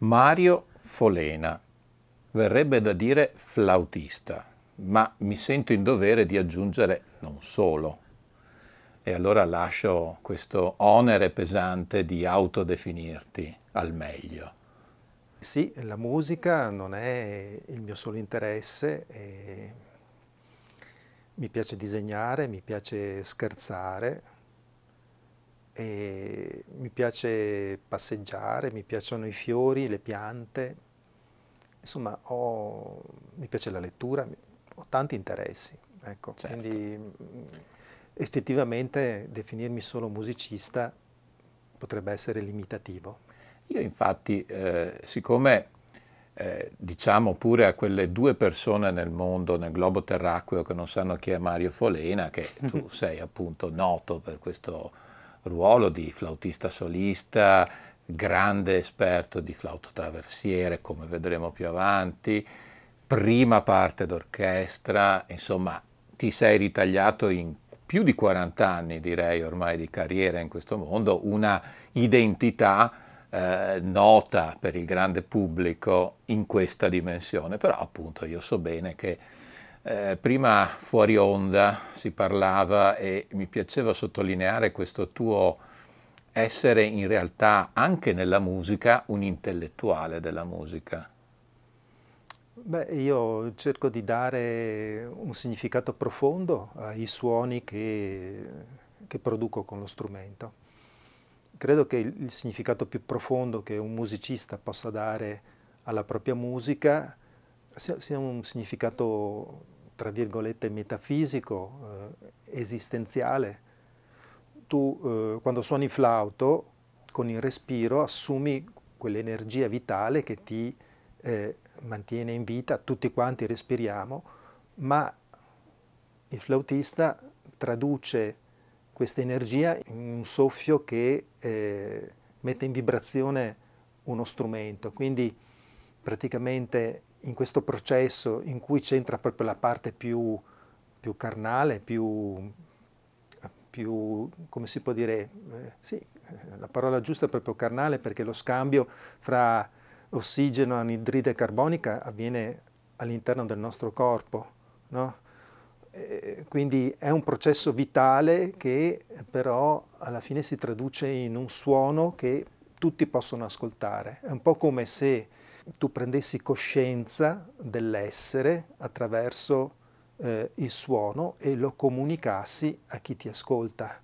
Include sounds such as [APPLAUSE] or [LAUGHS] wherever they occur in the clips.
Mario Folena. Verrebbe da dire flautista, ma mi sento in dovere di aggiungere non solo. E allora lascio questo onere pesante di autodefinirti al meglio. Sì, la musica non è il mio solo interesse. mi piace disegnare, mi piace scherzare, e mi piace passeggiare, mi piacciono i fiori, le piante, insomma ho, mi piace la lettura, ho tanti interessi, ecco. certo. quindi mm, effettivamente definirmi solo musicista potrebbe essere limitativo. Io infatti, eh, siccome eh, diciamo pure a quelle due persone nel mondo, nel globo terracqueo, che non sanno chi è Mario Folena, che tu [LAUGHS] sei appunto noto per questo ruolo di flautista solista, grande esperto di flauto traversiere, come vedremo più avanti, prima parte d'orchestra, insomma ti sei ritagliato in più di 40 anni direi ormai di carriera in questo mondo, una identità eh, nota per il grande pubblico in questa dimensione, però appunto io so bene che eh, prima fuori onda si parlava e mi piaceva sottolineare questo tuo essere in realtà anche nella musica un intellettuale della musica. Beh, io cerco di dare un significato profondo ai suoni che, che produco con lo strumento. Credo che il significato più profondo che un musicista possa dare alla propria musica sia, sia un significato tra virgolette, metafisico, eh, esistenziale. Tu eh, quando suoni flauto, con il respiro, assumi quell'energia vitale che ti eh, mantiene in vita, tutti quanti respiriamo, ma il flautista traduce questa energia in un soffio che eh, mette in vibrazione uno strumento. Quindi praticamente in questo processo in cui c'entra proprio la parte più, più carnale, più, più, come si può dire, eh, sì, eh, la parola giusta è proprio carnale perché lo scambio fra ossigeno e anidride carbonica avviene all'interno del nostro corpo, no? quindi è un processo vitale che però alla fine si traduce in un suono che tutti possono ascoltare. È un po' come se tu prendessi coscienza dell'essere attraverso eh, il suono e lo comunicassi a chi ti ascolta.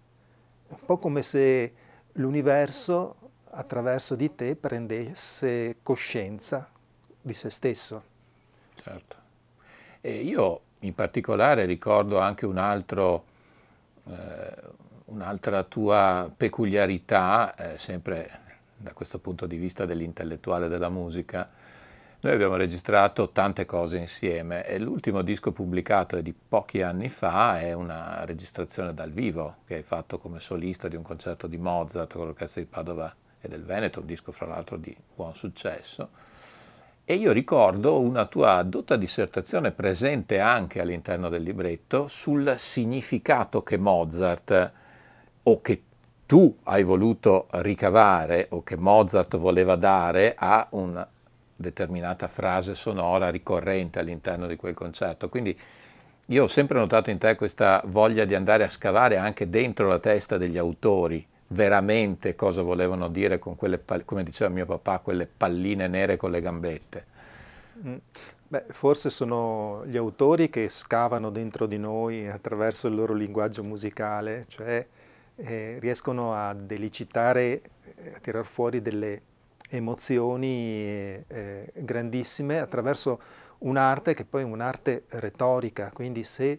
Un po' come se l'universo attraverso di te prendesse coscienza di se stesso. Certo. E io in particolare ricordo anche un altro, eh, un'altra tua peculiarità, eh, sempre da questo punto di vista dell'intellettuale della musica, noi abbiamo registrato tante cose insieme e l'ultimo disco pubblicato è di pochi anni fa è una registrazione dal vivo che hai fatto come solista di un concerto di Mozart con l'orchestra di Padova e del Veneto, un disco fra l'altro di buon successo. E io ricordo una tua dotta dissertazione presente anche all'interno del libretto sul significato che Mozart o che tu hai voluto ricavare o che Mozart voleva dare a una determinata frase sonora ricorrente all'interno di quel concerto. Quindi io ho sempre notato in te questa voglia di andare a scavare anche dentro la testa degli autori veramente cosa volevano dire con quelle, come diceva mio papà, quelle palline nere con le gambette. Mm. Beh, forse sono gli autori che scavano dentro di noi attraverso il loro linguaggio musicale, cioè eh, riescono a delicitare, eh, a tirar fuori delle emozioni eh, eh, grandissime attraverso un'arte che poi è un'arte retorica, quindi se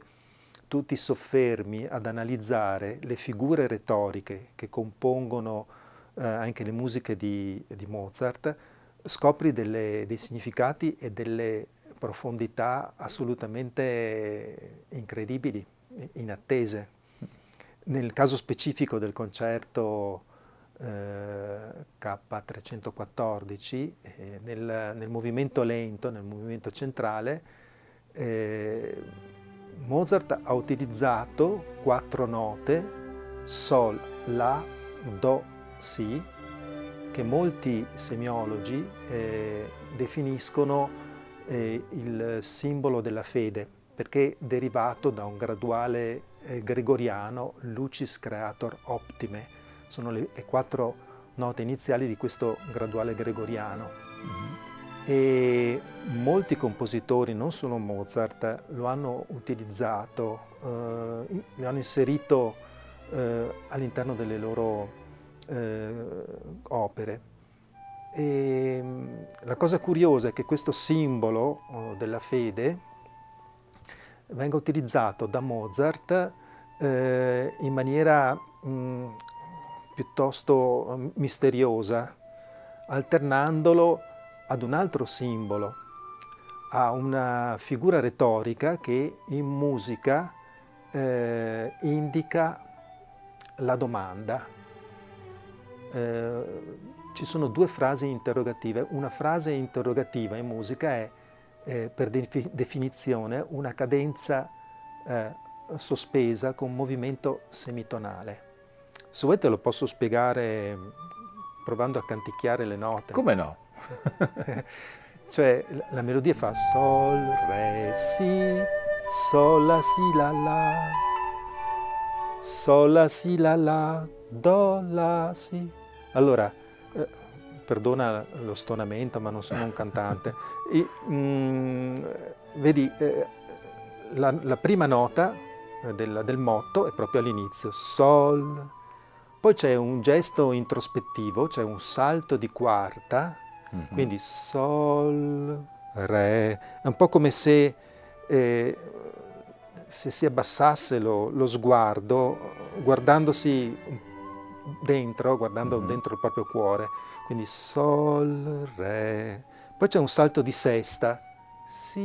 tu ti soffermi ad analizzare le figure retoriche che compongono eh, anche le musiche di, di Mozart, scopri delle, dei significati e delle profondità assolutamente incredibili, inattese. Nel caso specifico del concerto eh, K314, eh, nel, nel, movimento lento, nel movimento centrale, eh, Mozart ha utilizzato quattro note Sol, La, Do, Si, che molti semiologi eh, definiscono eh, il simbolo della fede, perché derivato da un graduale eh, gregoriano Lucis Creator Optime, sono le, le, quattro note iniziali di questo graduale gregoriano. E molti compositori, non solo Mozart, lo hanno utilizzato, eh, lo hanno inserito eh, all'interno delle loro eh, opere. E mm, la cosa curiosa è che questo simbolo oh, della fede, venga utilizzato da Mozart eh, in maniera mh, mm, piuttosto mm, misteriosa, alternandolo ad un altro simbolo, a una figura retorica che in musica eh, indica la domanda. Eh, ci sono due frasi interrogative. Una frase interrogativa in musica è eh, per definizione una cadenza eh, sospesa con movimento semitonale. Se volete lo posso spiegare mm, provando a canticchiare le note. Come no? [LAUGHS] cioè la melodia fa sol, re, si, sol, la, si, la, la, sol, la, si, la, la, do, la, si. Allora, eh, perdona lo stonamento ma non sono un cantante, e, mh, mm, vedi eh, la, la, prima nota eh, del, del motto è proprio all'inizio, sol, poi c'è un gesto introspettivo, c'è un salto di quarta, mm -hmm. quindi sol, re, è un po' come se, eh, se si abbassasse lo, lo sguardo guardandosi un po' dentro, guardando mm. dentro il proprio cuore. Quindi Sol, Re. Poi c'è un salto di sesta. Si,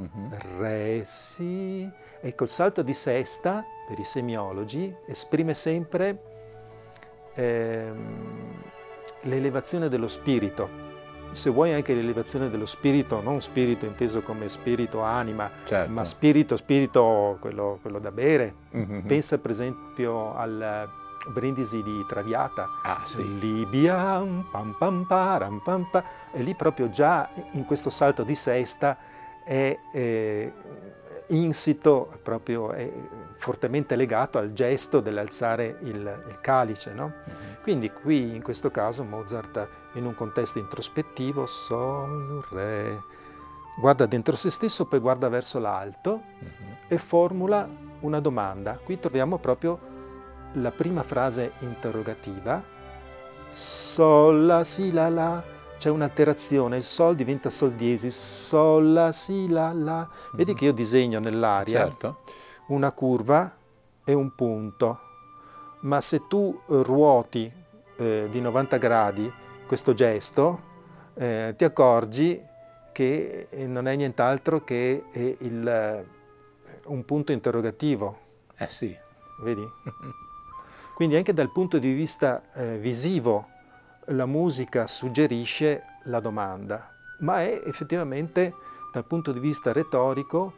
mm-hmm. Re, Si. Ecco, il salto di sesta, per i semiologi, esprime sempre eh, l'elevazione dello spirito se vuoi anche l'elevazione dello spirito, non spirito inteso come spirito anima, certo. ma spirito, spirito quello, quello da bere. Mm-hmm. Pensa per esempio al Brindisi di Traviata, ah, sì. Libia, pam pam param, pam pam, e lì proprio già in questo salto di sesta è, è eh, insito, proprio è fortemente legato al gesto dell'alzare il, il calice. No? Mm-hmm. Quindi qui in questo caso Mozart in un contesto introspettivo, sol, re, guarda dentro se stesso, poi guarda verso l'alto mm-hmm. e formula una domanda. Qui troviamo proprio la prima frase interrogativa, sol, la, si, la, la, c'è un'alterazione, il sol diventa sol diesis, sol, la, si, la, la. Vedi mhm. che io disegno nell'aria certo. una curva e un punto, ma se tu ruoti eh, di 90 gradi questo gesto, eh, ti accorgi che eh, non è nient'altro che eh, il, eh, un punto interrogativo. Eh sì. Vedi? [LAUGHS] Quindi anche dal punto di vista eh, visivo la musica suggerisce la domanda, ma è effettivamente dal punto di vista retorico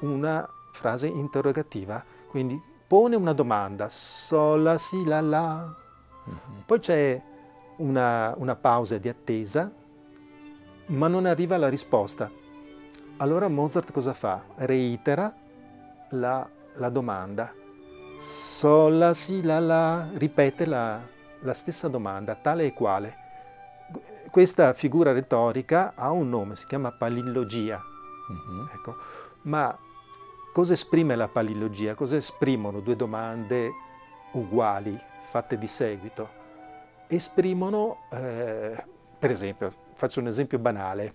una frase interrogativa, quindi pone una domanda, sola si la la. Mm -hmm. Poi c'è una, una pausa di attesa, ma non arriva la risposta. Allora Mozart cosa fa? Reitera la, la domanda Sol, la, si, la, la, ripete la, la stessa domanda, tale e quale. Questa figura retorica ha un nome, si chiama palillogia. Mm -hmm. ecco. Ma cosa esprime la palillogia? Cosa esprimono due domande uguali, fatte di seguito? Esprimono, eh, per esempio, faccio un esempio banale.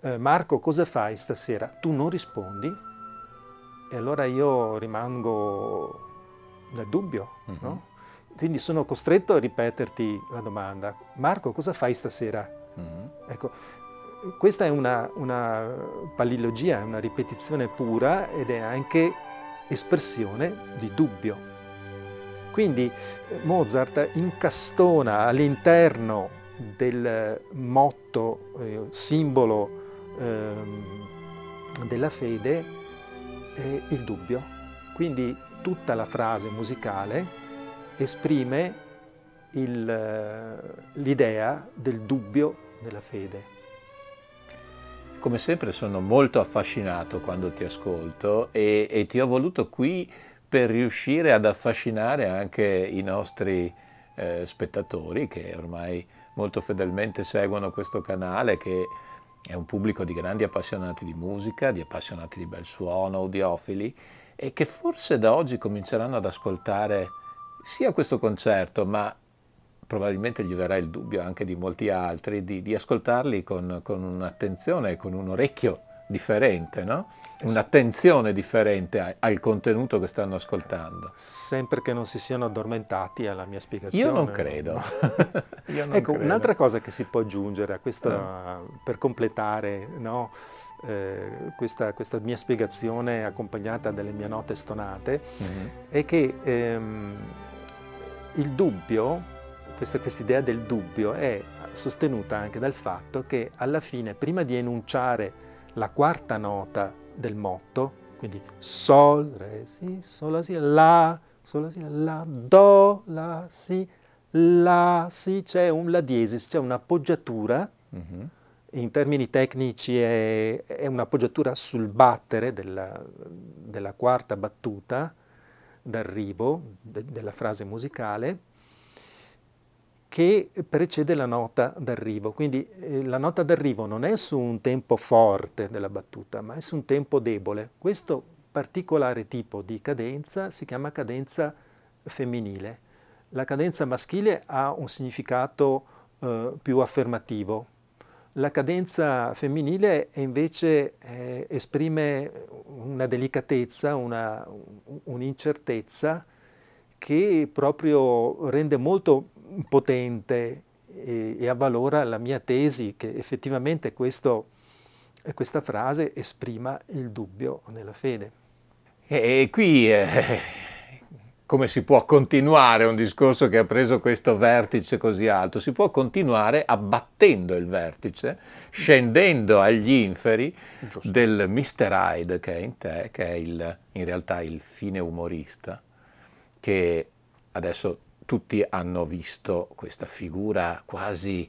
Eh, Marco, cosa fai stasera? Tu non rispondi? E allora io rimango nel dubbio, mm-hmm. no? Quindi sono costretto a ripeterti la domanda, Marco cosa fai stasera? Mm-hmm. Ecco, questa è una, una palilogia, è una ripetizione pura ed è anche espressione di dubbio. Quindi eh, Mozart incastona all'interno del motto, eh, simbolo eh, della fede, eh, il dubbio. Quindi tutta la frase musicale esprime eh, l'idea del dubbio della fede. Come sempre sono molto affascinato quando ti ascolto e, e ti ho voluto qui per riuscire ad affascinare anche i nostri eh, spettatori che ormai molto fedelmente seguono questo canale che è un pubblico di grandi appassionati di musica, di appassionati di bel suono, odiofili e che forse da oggi cominceranno ad ascoltare sia questo concerto, ma probabilmente gli verrà il dubbio anche di molti altri, di, di ascoltarli con, con un'attenzione e con un orecchio differente, no? un'attenzione differente al contenuto che stanno ascoltando. Sempre che non si siano addormentati alla mia spiegazione. Io non credo. [LAUGHS] Io non ecco, credo. un'altra cosa che si può aggiungere a questa, no. Ah. per completare no, eh, questa, questa, mia spiegazione accompagnata dalle mie note stonate, mm-hmm. è che ehm, il dubbio, questa idea del dubbio, è sostenuta anche dal fatto che alla fine, prima di enunciare la quarta nota del motto, quindi Sol, Re, Si, Sol, La, Si, La, Sol, La, Si, La, Do, La, Si, La, Si, c'è un La diesis, c'è un'appoggiatura, mm-hmm. in termini tecnici è, è un'appoggiatura sul battere della, della quarta battuta d'arrivo de, della frase musicale, che precede la nota d'arrivo. Quindi eh, la nota d'arrivo non è su un tempo forte della battuta, ma è su un tempo debole. Questo particolare tipo di cadenza si chiama cadenza femminile. La cadenza maschile ha un significato eh, più affermativo. La cadenza femminile invece eh, esprime una delicatezza, un'incertezza che proprio rende molto potente e, e avvalora la mia tesi che effettivamente questo, questa frase esprima il dubbio nella fede. E qui eh, come si può continuare un discorso che ha preso questo vertice così alto? Si può continuare abbattendo il vertice, scendendo agli inferi Giusto. del Mr. Hyde che è in te, che è il, in realtà il fine umorista, che adesso tutti hanno visto questa figura quasi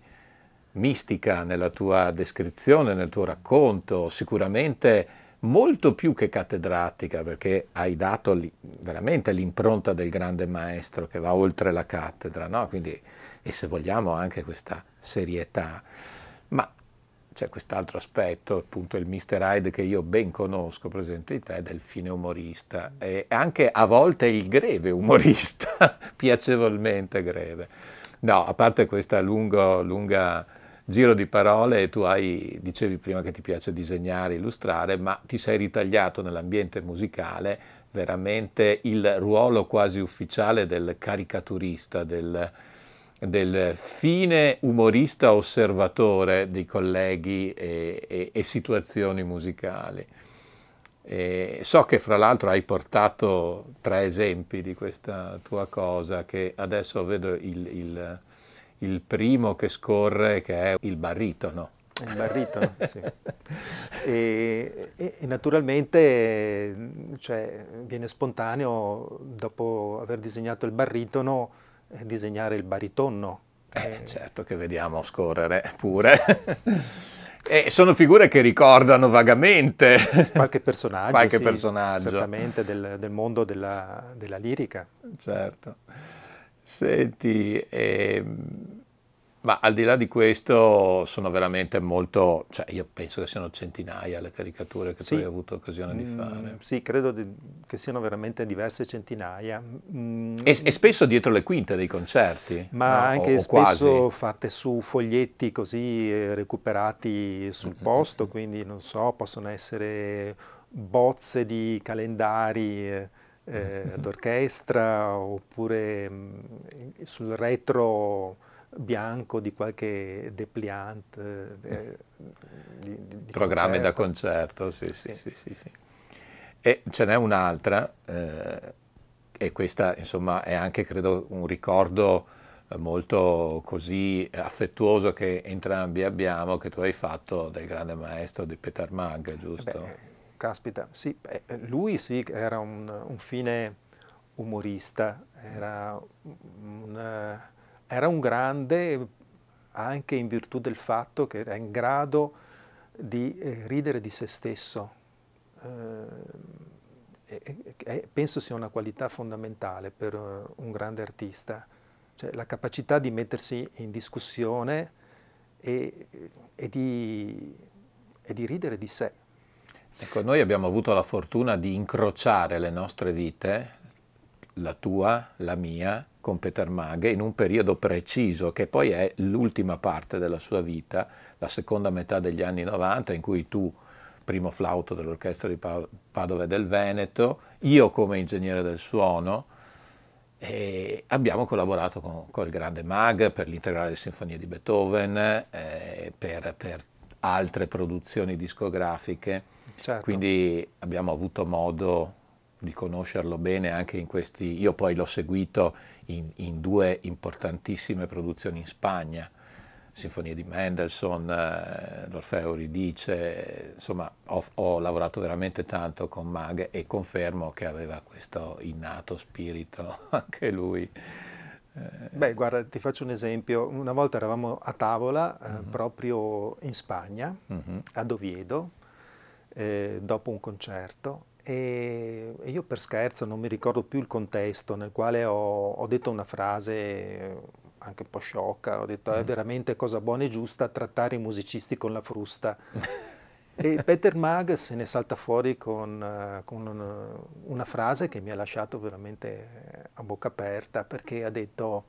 mistica nella tua descrizione, nel tuo racconto, sicuramente molto più che cattedratica, perché hai dato veramente l'impronta del grande maestro che va oltre la cattedra, no? Quindi, e se vogliamo anche questa serietà. Ma c'è quest'altro aspetto, appunto il Mr. Hyde che io ben conosco, presente in te, del fine umorista e anche a volte il greve umorista, [LAUGHS] piacevolmente greve. No, a parte questo lungo, lunga giro di parole, tu hai, dicevi prima che ti piace disegnare, illustrare, ma ti sei ritagliato nell'ambiente musicale veramente il ruolo quasi ufficiale del caricaturista, del del fine umorista osservatore di colleghi e, e, e situazioni musicali. E so che fra l'altro hai portato tre esempi di questa tua cosa, che adesso vedo il, il, il primo che scorre, che è il baritono. Il baritono, [LAUGHS] sì. E, e, e naturalmente cioè, viene spontaneo, dopo aver disegnato il baritono, eh, disegnare il baritonno. Eh, eh, certo che vediamo scorrere pure. [LAUGHS] e sono figure che ricordano vagamente qualche personaggio, [LAUGHS] qualche sì, personaggio. certamente del, del mondo della, della, lirica. Certo. Senti, ehm ma al di là di questo sono veramente molto, cioè io penso che siano centinaia le caricature che sì. tu hai avuto occasione di mm, fare. Mm, sì, credo di, che siano veramente diverse centinaia. Mm. E, e, spesso dietro le quinte dei concerti. Ma no? anche o, o spesso quasi. fatte su foglietti così eh, recuperati sul mm -hmm. posto, mm. quindi non so, possono essere bozze di calendari. Eh, eh [LAUGHS] d'orchestra oppure mh, mm, sul retro bianco di qualche depliant. Eh, eh, di, di, di Programmi concerto. da concerto, sì, sì, sì. sì, sì e ce n'è un'altra, eh, e questa insomma è anche credo un ricordo eh, molto così affettuoso che entrambi abbiamo, che tu hai fatto del grande maestro di Peter Mag, eh giusto? Beh, caspita, sì, beh, lui sì, era un, un fine umorista, era un... un era un grande anche in virtù del fatto che era in grado di eh, ridere di se stesso. Eh, eh, penso sia una qualità fondamentale per eh, un grande artista, cioè la capacità di mettersi in discussione e, e, di, e di ridere di sé. Ecco, noi abbiamo avuto la fortuna di incrociare le nostre vite, la tua, la mia, con Peter Petermaghe in un periodo preciso che poi è l'ultima parte della sua vita, la seconda metà degli anni 90 in cui tu, primo flauto dell'orchestra di Padova e del Veneto, io come ingegnere del suono, e abbiamo collaborato con, con il grande Mag per l'integrale Sinfonia di Beethoven, eh, per, per altre produzioni discografiche, certo. quindi abbiamo avuto modo di conoscerlo bene anche in questi, io poi l'ho seguito in, in due importantissime produzioni in Spagna, Sinfonia di Mendelssohn, eh, l'Orfeo Ridice, insomma ho, ho, lavorato veramente tanto con Mag e confermo che aveva questo innato spirito [LAUGHS] anche lui. Eh, Beh, guarda, ti faccio un esempio. Una volta eravamo a tavola uh eh, -huh. Mhm. proprio in Spagna, uh mhm. -huh. ad Oviedo, eh, dopo un concerto, e, e io per scherzo non mi ricordo più il contesto nel quale ho, ho detto una frase eh, anche un po' sciocca, ho detto mm. è veramente cosa buona e giusta trattare i musicisti con la frusta. [LAUGHS] e Peter Mag se ne salta fuori con, eh, con, una frase che mi ha lasciato veramente eh, a bocca aperta perché ha detto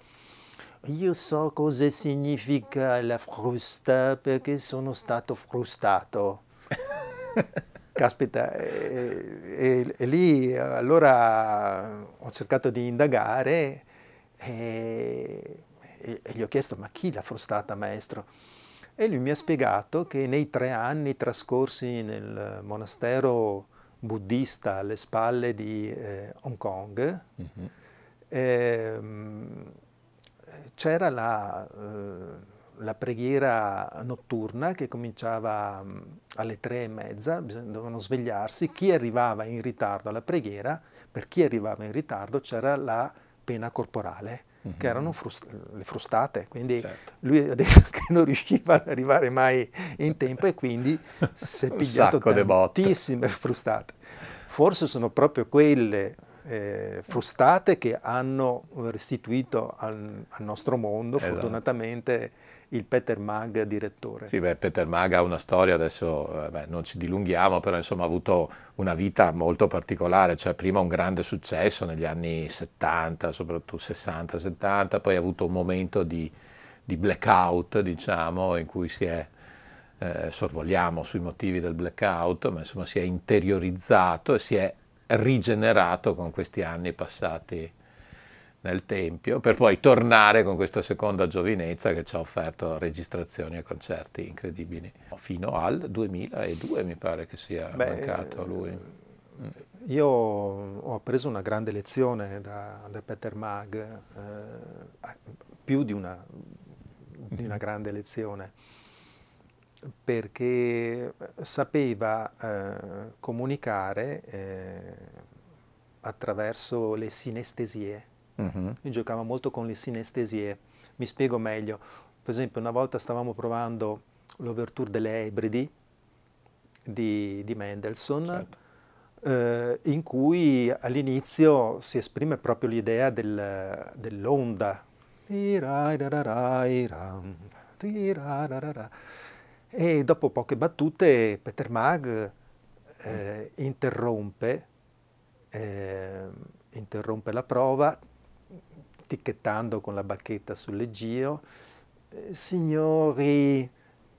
io so cosa significa la frusta perché sono stato frustato. [LAUGHS] Caspita, e, e, e, lì allora ho cercato di indagare e, e, gli ho chiesto ma chi l'ha frustata maestro? E lui mi ha spiegato che nei tre anni trascorsi nel monastero buddista alle spalle di eh, Hong Kong mm-hmm. eh, c'era la... Eh, la preghiera notturna che cominciava mm, alle tre e mezza, dovevano svegliarsi, chi arrivava in ritardo alla preghiera, per chi arrivava in ritardo c'era la pena corporale, mm -hmm. che erano mhm. frust le frustate, quindi certo. lui ha detto [LAUGHS] che non riusciva ad arrivare mai in tempo e quindi si è [LAUGHS] pigliato tantissime frustate. Forse sono proprio quelle eh, frustate che hanno restituito al, al nostro mondo esatto. fortunatamente il Peter Mag direttore. Sì, beh, Peter Mag ha una storia, adesso eh, beh, non ci dilunghiamo, però insomma ha avuto una vita molto particolare, cioè prima un grande successo negli anni 70, soprattutto 60-70, poi ha avuto un momento di, di blackout, diciamo, in cui si è eh, sorvoliamo sui motivi del blackout, ma insomma si è interiorizzato e si è rigenerato con questi anni passati nel Tempio, per poi tornare con questa seconda giovinezza che ci ha offerto registrazioni e concerti incredibili. Fino al 2002 mi pare che sia Beh, mancato lui. Eh, io ho appreso una grande lezione da, da Peter Mag, eh, più di una, di una grande lezione perché sapeva eh, comunicare eh, attraverso le sinestesie. Uh-huh. Io giocavo molto con le sinestesie. Mi spiego meglio. Per esempio, una volta stavamo provando l'overture delle Ebridi di, di Mendelssohn, certo. eh, in cui all'inizio si esprime proprio l'idea del, dell'onda. E dopo poche battute Peter Mag eh, interrompe, eh, interrompe la prova, ticchettando con la bacchetta sul leggio, eh, signori,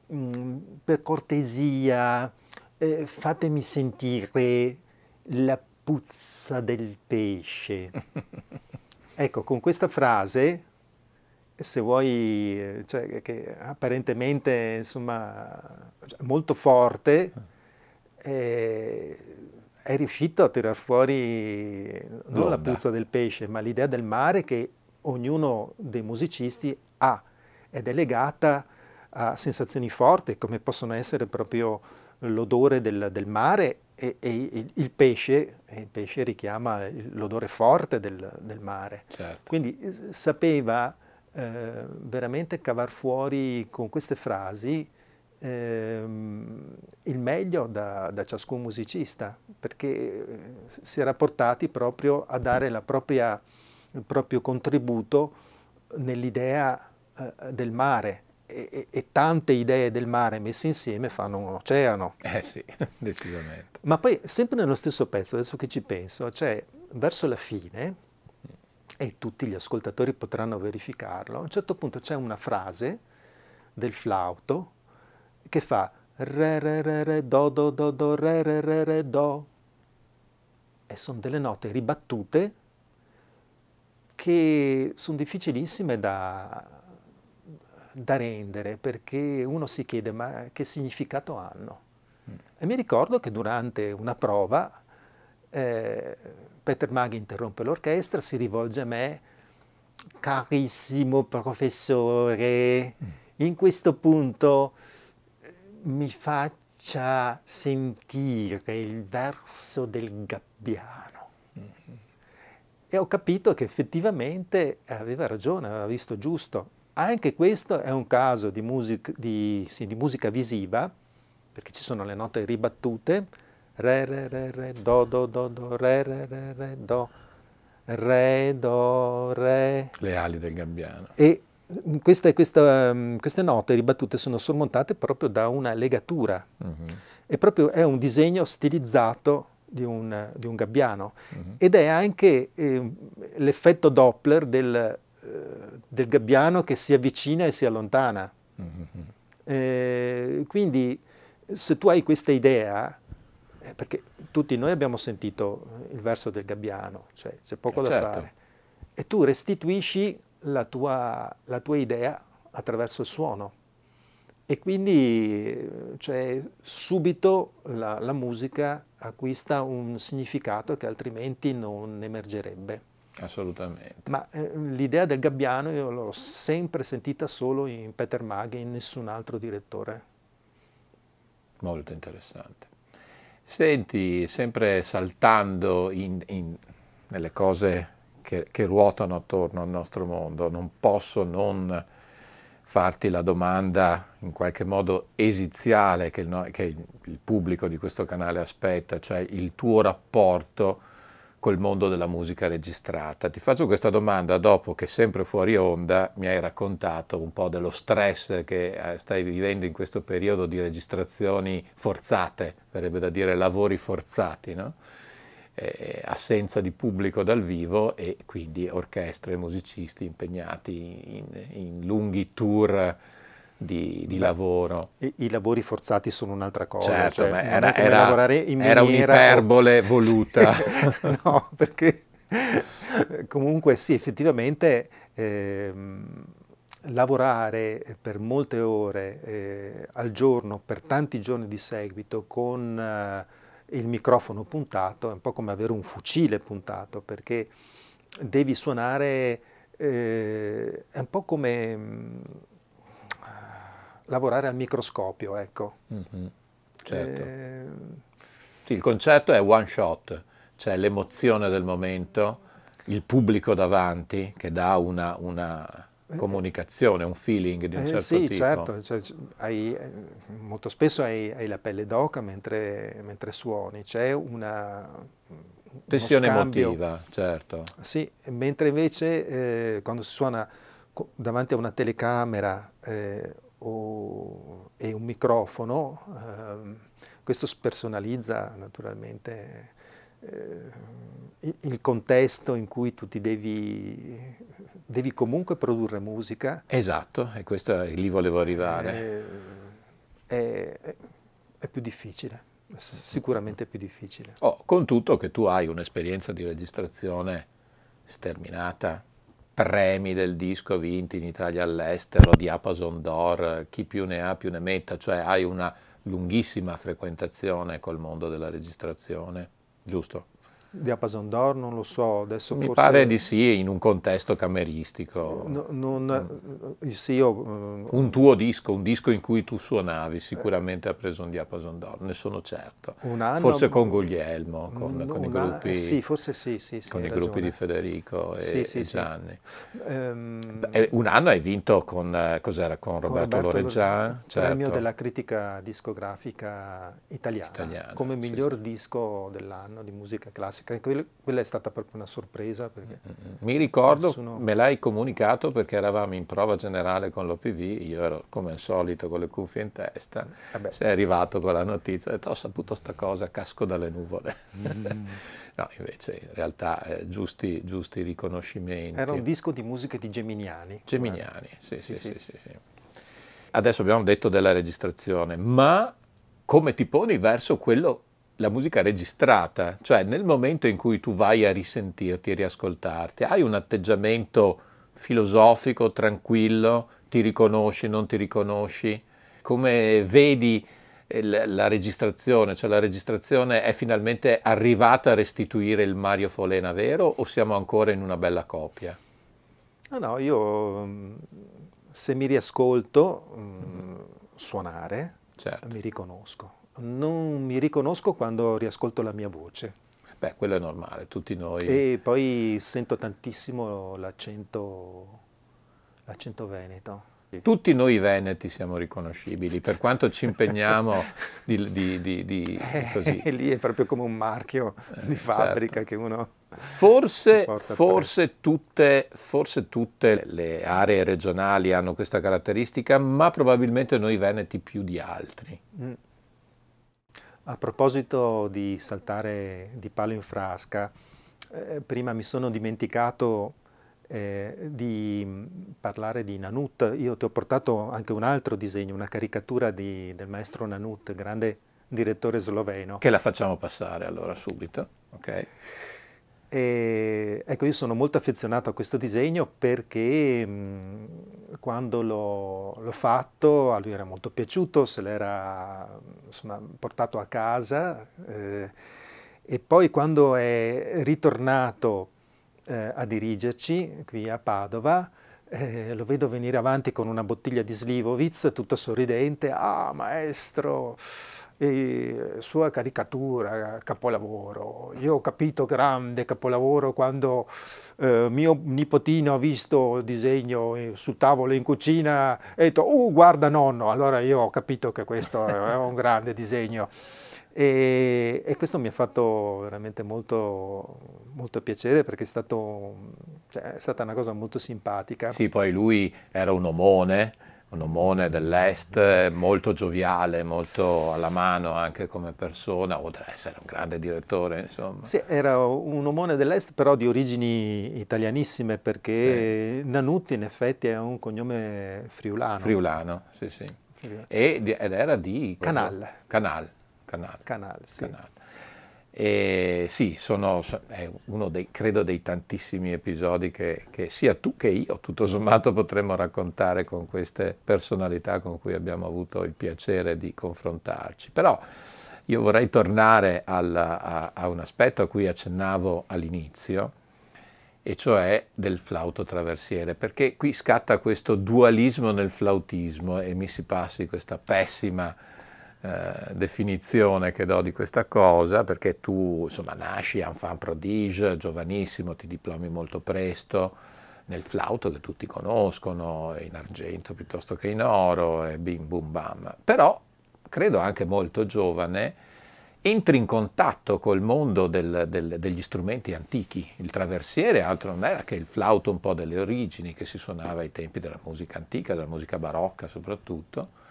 mh, mm, per cortesia, eh, fatemi sentire la puzza del pesce. [LAUGHS] ecco, con questa frase, se vuoi, eh, cioè, che apparentemente, insomma, cioè, molto forte, eh, è riuscito a tirar fuori non L'onda. la puzza del pesce, ma l'idea del mare che ognuno dei musicisti ha ed è legata a sensazioni forti come possono essere proprio l'odore del, del mare e, e il, il, pesce, e il pesce richiama l'odore forte del, del mare. Certo. Quindi eh, sapeva eh, veramente cavar fuori con queste frasi ehm, il meglio da, da, ciascun musicista, perché eh, si era portati proprio a dare propria, il proprio contributo nell'idea eh, del mare. E, e, e, tante idee del mare messe insieme fanno un oceano. Eh sì, [LAUGHS] decisamente. Ma poi, sempre nello stesso pezzo, adesso che ci penso, cioè verso la fine, e tutti gli ascoltatori potranno verificarlo, a un certo punto c'è una frase del flauto che fa re re re re do do do do re re re re do e sono delle note ribattute che sono difficilissime da, da rendere perché uno si chiede ma che significato hanno? Mm. E mi ricordo che durante una prova eh, Peter Maghi interrompe l'orchestra, si rivolge a me, carissimo professore, mm. in questo punto mi faccia sentire il verso del gabbiano. Mm -hmm. E ho capito che effettivamente aveva ragione, aveva visto giusto. Anche questo è un caso di, music di, sì, di musica visiva, perché ci sono le note ribattute, re, re, re, re, do, do, do, do, re, re, re, re, do, re, do, re. Le ali del gabbiano. E Mm, queste, questa, mm, queste, note ribattute sono sormontate proprio da una legatura. Uh-huh. È proprio è un disegno stilizzato di un, di un gabbiano uh-huh. ed è anche eh, l'effetto Doppler del, eh, del, gabbiano che si avvicina e si allontana. Uh-huh. Eh, quindi se tu hai questa idea, eh, perché tutti noi abbiamo sentito il verso del gabbiano, cioè c'è poco da certo. fare, e tu restituisci la tua, la tua idea attraverso il suono. E quindi cioè, subito la, la, musica acquista un significato che altrimenti non emergerebbe. Assolutamente. Ma eh, l'idea del gabbiano io l'ho sempre sentita solo in Peter Maghe, in nessun altro direttore. Molto interessante. Senti, sempre saltando in, in, nelle cose che, che ruotano attorno al nostro mondo, non posso non farti la domanda in qualche modo esiziale che il, che il pubblico di questo canale aspetta, cioè il tuo rapporto col mondo della musica registrata. Ti faccio questa domanda dopo che sempre fuori onda mi hai raccontato un po' dello stress che eh, stai vivendo in questo periodo di registrazioni forzate, verrebbe da dire lavori forzati, no? eh, assenza di pubblico dal vivo e quindi orchestre e musicisti impegnati in, in lunghi tour di, di lavoro. I, I, lavori forzati sono un'altra cosa. Certo, cioè, era, era, era un'iperbole o... voluta. [LAUGHS] no, perché [LAUGHS] comunque sì, effettivamente eh, lavorare per molte ore eh, al giorno, per tanti giorni di seguito, con eh, il microfono puntato, è un po' come avere un fucile puntato, perché devi suonare, eh, è un po' come mh, mm, lavorare al microscopio, ecco. Mm-hmm, certo. eh, sì, il concerto è one shot, cioè l'emozione del momento, il pubblico davanti che dà una, una eh, comunicazione, un feeling di un eh, certo sì, tipo. Sì, certo, cioè, hai, eh, molto spesso hai, hai, la pelle d'oca mentre, mentre suoni, c'è una... Tensione emotiva, certo. Sì, mentre invece eh, quando si suona davanti a una telecamera eh, o, e un microfono, ehm, questo spersonalizza naturalmente eh, il contesto in cui tu ti devi devi comunque produrre musica. Esatto, e questo lì volevo arrivare. Eh, è, è, è più difficile, è sicuramente più difficile. Oh, con tutto che tu hai un'esperienza di registrazione sterminata, premi del disco vinti in Italia all'estero, diapason d'or, chi più ne ha più ne metta, cioè hai una lunghissima frequentazione col mondo della registrazione, giusto? Diapason d'Or, non lo so, adesso Mi forse... pare di sì, in un contesto cameristico. No, non, eh, eh, sì, io, eh, un tuo disco, un disco in cui tu suonavi, sicuramente eh, ha preso un Diapason d'Or, ne sono certo. Un Anno, forse con Guglielmo, con, mm, con i gruppi... Eh, sì, forse sì, sì, sì Con i ragione. gruppi di Federico sì, e, sì, e Gianni. Ehm, Beh, un anno hai vinto con, cos'era, con Roberto, Roberto Loreggian. Certo. Premio della critica discografica italiana, italiana come miglior disco dell'anno di musica classica classica. Quella è stata proprio una sorpresa. Mm, mm, mm. Mi ricordo, nessuno... me l'hai comunicato perché eravamo in prova generale con l'OPV, io ero come al solito con le cuffie in testa, Vabbè. Eh sei arrivato con la notizia, ho detto ho saputo sta cosa, casco dalle nuvole. Mm. [LAUGHS] no, invece in realtà eh, giusti, giusti, riconoscimenti. Era un disco di musiche di Geminiani. Geminiani, sì sì sì, sì sì sì. Adesso abbiamo detto della registrazione, ma come ti poni verso quello la musica registrata, cioè nel momento in cui tu vai a risentirti e riascoltarti, hai un atteggiamento filosofico, tranquillo, ti riconosci, non ti riconosci, come vedi eh, la registrazione, cioè la registrazione è finalmente arrivata a restituire il Mario Folena vero o siamo ancora in una bella copia? No, no, io mm, se mi riascolto mm, mm-hmm. suonare certo. mi riconosco non mi riconosco quando riascolto la mia voce. Beh, quello è normale, tutti noi. E poi sento tantissimo l'accento, l'accento veneto. Tutti noi veneti siamo riconoscibili, per quanto ci impegniamo [LAUGHS] di... di, di, di eh, così. Eh, [LAUGHS] lì è proprio come un marchio eh, di certo. fabbrica certo. che uno... Forse, forse, tutte, forse tutte le aree regionali hanno questa caratteristica, ma probabilmente noi veneti più di altri. Mm. A proposito di saltare di palo in frasca, eh, prima mi sono dimenticato eh, di mm, parlare di Nanut. Io ti ho portato anche un altro disegno, una caricatura di, del maestro Nanut, grande direttore sloveno. Che la facciamo passare allora subito, ok? E, ecco, io sono molto affezionato a questo disegno perché mh, mm, quando l'ho, fatto a lui era molto piaciuto, se l'era insomma, portato a casa eh, e poi quando è ritornato eh, a dirigerci qui a Padova eh, lo vedo venire avanti con una bottiglia di Slivovitz, tutto sorridente, ah maestro, e eh, sua caricatura, capolavoro. Io ho capito grande capolavoro quando eh, mio nipotino ha visto il disegno eh, sul tavolo in cucina e ha detto, oh guarda nonno, allora io ho capito che questo è [LAUGHS] un grande disegno. E, e, questo mi ha fatto veramente molto, molto piacere perché è, stato, cioè, è stata una cosa molto simpatica. Sì, poi lui era un omone un omone dell'Est, molto gioviale, molto alla mano anche come persona, oltre ad essere un grande direttore, insomma. Sì, era un omone dell'Est però di origini italianissime perché sì. Nanutti in effetti è un cognome friulano. Friulano, sì sì. Friulano. E, ed era di... Canal. Canal. Canal. Canal, sì. Canal. E sì, sono, è uno dei, credo, dei tantissimi episodi che, che, sia tu che io, tutto sommato, potremmo raccontare con queste personalità con cui abbiamo avuto il piacere di confrontarci. Però io vorrei tornare al, a, a un aspetto a cui accennavo all'inizio, e cioè del flauto traversiere, perché qui scatta questo dualismo nel flautismo e mi si passi questa pessima eh, definizione che do di questa cosa, perché tu insomma nasci enfant prodige, giovanissimo, ti diplomi molto presto nel flauto che tutti conoscono, in argento piuttosto che in oro e bim bum bam. Però credo anche molto giovane entri in contatto col mondo del, del, degli strumenti antichi. Il traversiere altro non era che il flauto un po' delle origini che si suonava ai tempi della musica antica, della musica barocca soprattutto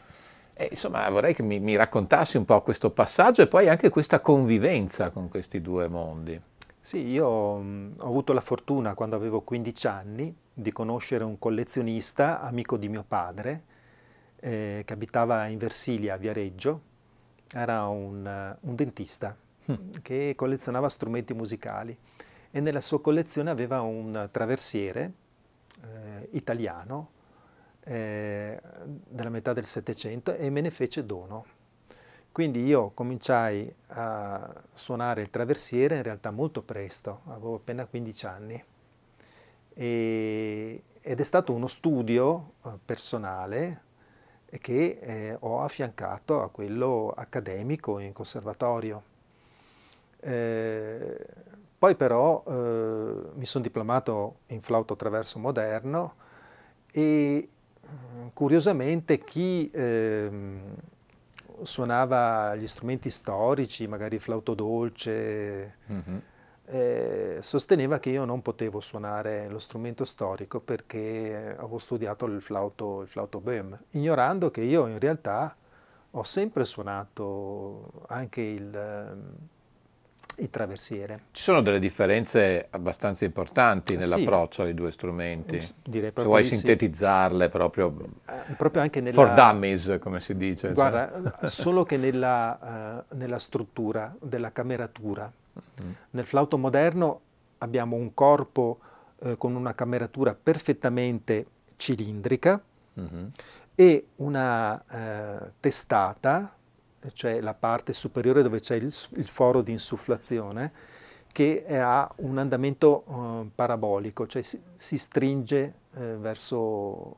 e eh, insomma, vorrei che mi, mi, raccontassi un po' questo passaggio e poi anche questa convivenza con questi due mondi. Sì, io mm, ho avuto la fortuna quando avevo 15 anni di conoscere un collezionista, amico di mio padre, eh, che abitava in Versilia, a Viareggio. Era un, eh, un dentista mm. che collezionava strumenti musicali e nella sua collezione aveva un traversiere eh, italiano eh, della metà del Settecento e me ne fece dono. Quindi io cominciai a suonare il traversiere in realtà molto presto, avevo appena 15 anni. E, ed è stato uno studio eh, personale che eh, ho affiancato a quello accademico in conservatorio. Eh, poi però eh, mi sono diplomato in flauto traverso moderno e, curiosamente chi eh, suonava gli strumenti storici, magari il flauto dolce, mm-hmm. eh, sosteneva che io non potevo suonare lo strumento storico perché avevo studiato il flauto, il flauto Böhm, ignorando che io in realtà ho sempre suonato anche il ehm, e traversiere. Ci sono delle differenze abbastanza importanti eh, nell'approccio sì. ai due strumenti, ehm, direi se vuoi sintetizzarle sì. proprio, eh, proprio anche nella, for dummies come si dice. Guarda, cioè. [LAUGHS] solo che nella, uh, nella, struttura della cameratura. Mm. Nel flauto moderno abbiamo un corpo uh, con una cameratura perfettamente cilindrica mm -hmm. e una uh, testata cioè la parte superiore dove c'è il, il foro di insufflazione, che ha un andamento eh, parabolico, cioè si, si stringe eh, verso,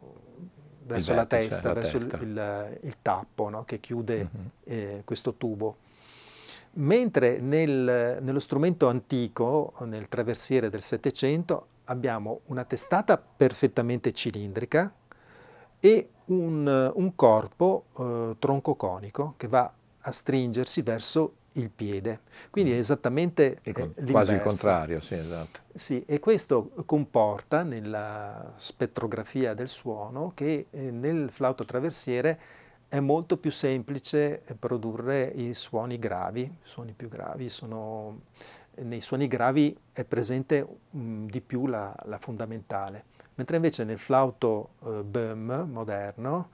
verso la testa, la verso testa. Il, eh, il, tappo no? che chiude uh mm-hmm. -huh. eh, questo tubo. Mentre nel, nello strumento antico, nel traversiere del Settecento, abbiamo una testata perfettamente cilindrica, e un, un corpo eh, troncoconico che va a stringersi verso il piede. Quindi è mm. esattamente il eh, quasi il contrario, sì, esatto. Sì, e questo comporta nella spettrografia del suono che eh, nel flauto traversiere è molto più semplice eh, produrre i suoni gravi, i suoni più gravi sono nei suoni gravi è presente mh, mm, di più la, la fondamentale mentre invece nel flauto eh, Böhm moderno,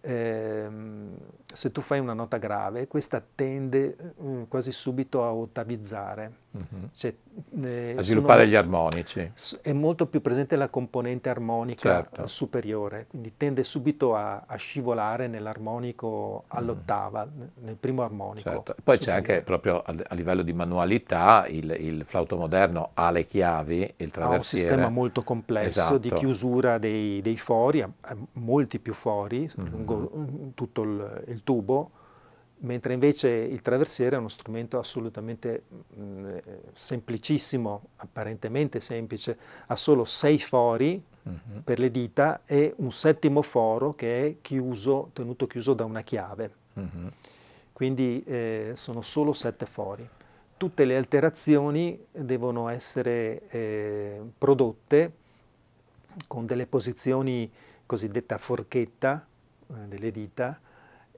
ehm, se tu fai una nota grave, questa tende eh, quasi subito a ottavizzare Uh-huh. Cioè, eh, a sviluppare sono, gli armonici. È molto più presente la componente armonica certo. superiore, quindi tende subito a, a scivolare nell'armonico all'ottava, mm. nel primo armonico. Certo. Poi superiore. c'è anche proprio a, a, livello di manualità, il, il flauto moderno ha le chiavi, il traversiere. Ha un sistema molto complesso esatto. di chiusura dei, dei fori, ha, molti più fori mm. Mm-hmm. lungo tutto il, il tubo mentre invece il traversiere è uno strumento assolutamente mh, mm, eh, semplicissimo, apparentemente semplice, ha solo sei fori uh mhm. -huh. per le dita e un settimo foro che è chiuso, tenuto chiuso da una chiave. Uh mhm. -huh. Quindi eh, sono solo sette fori. Tutte le alterazioni devono essere eh, prodotte con delle posizioni cosiddette a forchetta eh, delle dita,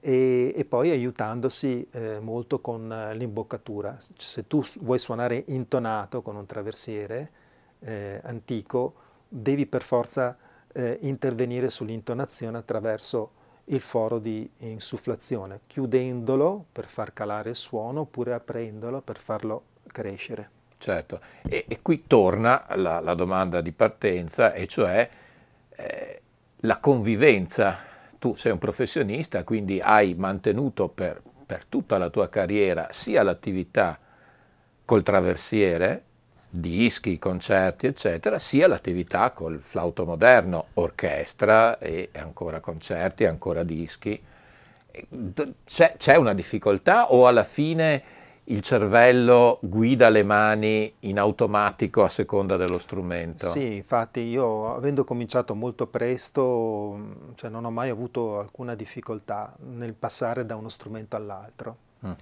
e, e poi aiutandosi eh, molto con eh, l'imboccatura. Se tu vuoi suonare intonato con un traversiere eh, antico, devi per forza eh, intervenire sull'intonazione attraverso il foro di insufflazione, chiudendolo per far calare il suono oppure aprendolo per farlo crescere. Certo, e, e qui torna la, la, domanda di partenza, e cioè eh, la convivenza tu sei un professionista, quindi hai mantenuto per, per tutta la tua carriera sia l'attività col traversiere, dischi, concerti, eccetera, sia l'attività col flauto moderno, orchestra e ancora concerti, ancora dischi. C'è, una difficoltà o alla fine il cervello guida le mani in automatico a seconda dello strumento. Sì, infatti io avendo cominciato molto presto, cioè non ho mai avuto alcuna difficoltà nel passare da uno strumento all'altro. Uh-huh.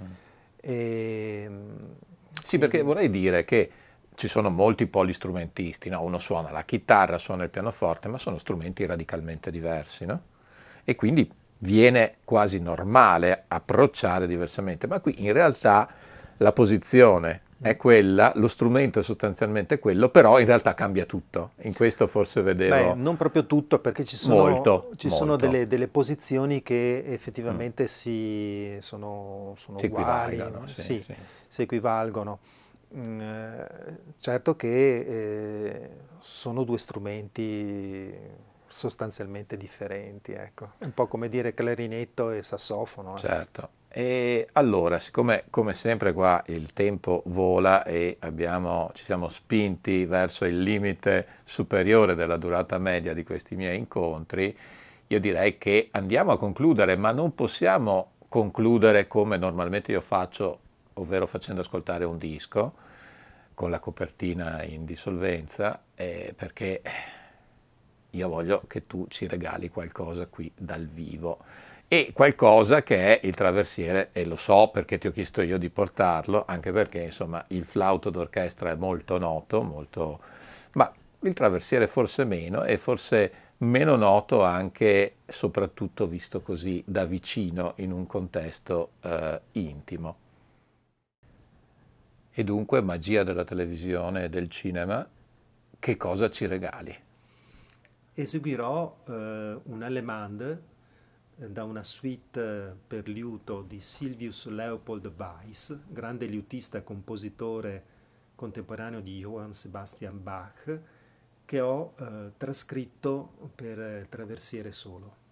E, sì, quindi... perché vorrei dire che ci sono molti polistrumentisti, no? uno suona la chitarra, suona il pianoforte, ma sono strumenti radicalmente diversi, no? E quindi viene quasi normale approcciare diversamente, ma qui in realtà la posizione mm. è quella, lo strumento è sostanzialmente quello, però in realtà cambia tutto. In questo forse vedevo... Beh, non proprio tutto, perché ci sono, molto, ci molto. sono delle, delle, posizioni che effettivamente mm. si, sono, sono si uguali, equivalgono, sì, sì, sì. si equivalgono. Mm, eh, certo che eh, sono due strumenti sostanzialmente differenti, ecco. È un po' come dire clarinetto e sassofono. Eh. Certo. Eh. E allora, siccome come sempre qua il tempo vola e abbiamo, ci siamo spinti verso il limite superiore della durata media di questi miei incontri, io direi che andiamo a concludere, ma non possiamo concludere come normalmente io faccio, ovvero facendo ascoltare un disco con la copertina in dissolvenza, eh, perché io voglio che tu ci regali qualcosa qui dal vivo e qualcosa che è il traversiere, e lo so perché ti ho chiesto io di portarlo, anche perché insomma il flauto d'orchestra è molto noto, molto... ma il traversiere forse meno e forse meno noto anche, soprattutto visto così da vicino in un contesto eh, intimo. E dunque, magia della televisione e del cinema, che cosa ci regali? Eseguirò eh, un Allemande da una suite eh, per liuto di Silvius Leopold Weiss, grande liutista e compositore contemporaneo di Johann Sebastian Bach, che ho eh, trascritto per eh, traversiere solo.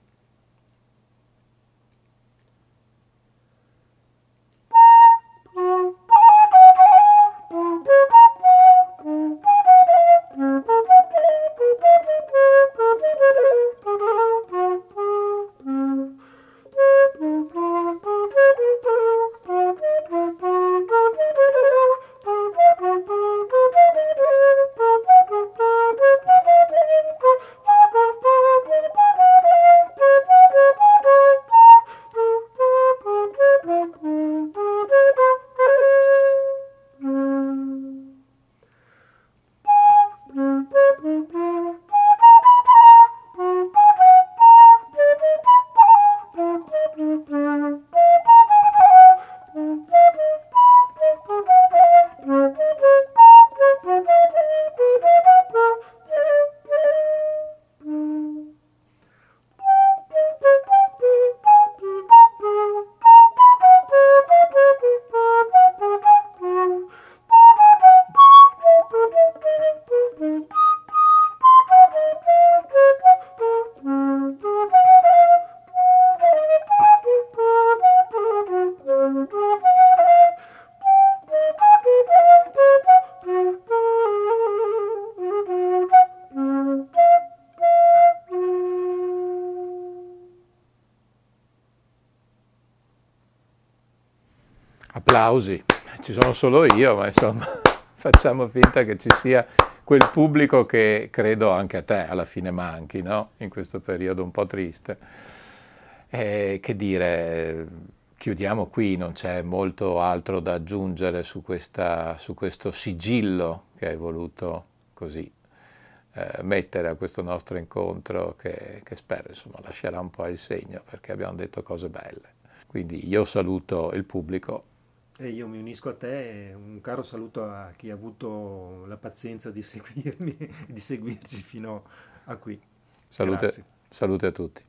applausi, ci sono solo io, ma insomma [LAUGHS] facciamo finta che ci sia quel pubblico che credo anche a te alla fine manchi, no? In questo periodo un po' triste. E, che dire, chiudiamo qui, non c'è molto altro da aggiungere su, questa, su questo sigillo che hai voluto così eh, mettere a questo nostro incontro che, che spero insomma, lascerà un po' il segno perché abbiamo detto cose belle. Quindi io saluto il pubblico e io mi unisco a te, un caro saluto a chi ha avuto la pazienza di [LAUGHS] seguirmi, e di seguirci fino a qui. Salute, salute a tutti.